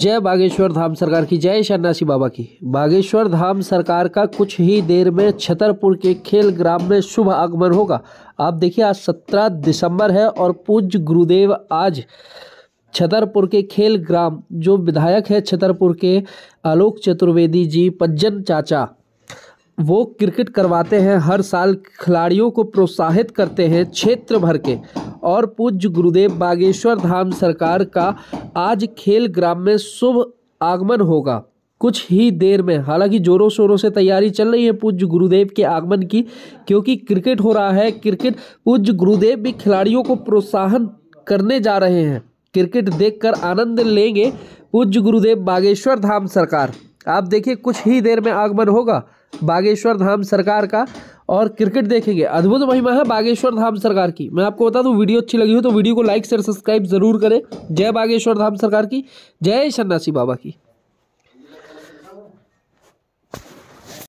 जय बागेश्वर धाम सरकार की जय शासी बाबा की बागेश्वर धाम सरकार का कुछ ही देर में छतरपुर के खेल ग्राम में शुभ आगमन होगा आप देखिए आज सत्रह दिसंबर है और पूज्य गुरुदेव आज छतरपुर के खेल ग्राम जो विधायक है छतरपुर के आलोक चतुर्वेदी जी पज्जन चाचा वो क्रिकेट करवाते हैं हर साल खिलाड़ियों को प्रोत्साहित करते हैं क्षेत्र भर के और पूज्य गुरुदेव बागेश्वर धाम सरकार का आज खेल ग्राम में शुभ आगमन होगा कुछ ही देर में हालांकि जोरों शोरों से तैयारी चल रही है पूज्य गुरुदेव के आगमन की क्योंकि क्रिकेट हो रहा है क्रिकेट पूज्य गुरुदेव भी खिलाड़ियों को प्रोत्साहन करने जा रहे हैं क्रिकेट देखकर आनंद लेंगे पूज्य गुरुदेव बागेश्वर धाम सरकार आप देखिए कुछ ही देर में आगमन होगा बागेश्वर धाम सरकार का और क्रिकेट देखेंगे अद्भुत महिमा है बागेश्वर धाम सरकार की मैं आपको बता दूं वीडियो अच्छी लगी हो तो वीडियो को लाइक शेयर सब्सक्राइब जरूर करें जय बागेश्वर धाम सरकार की जय सन्नासी बाबा की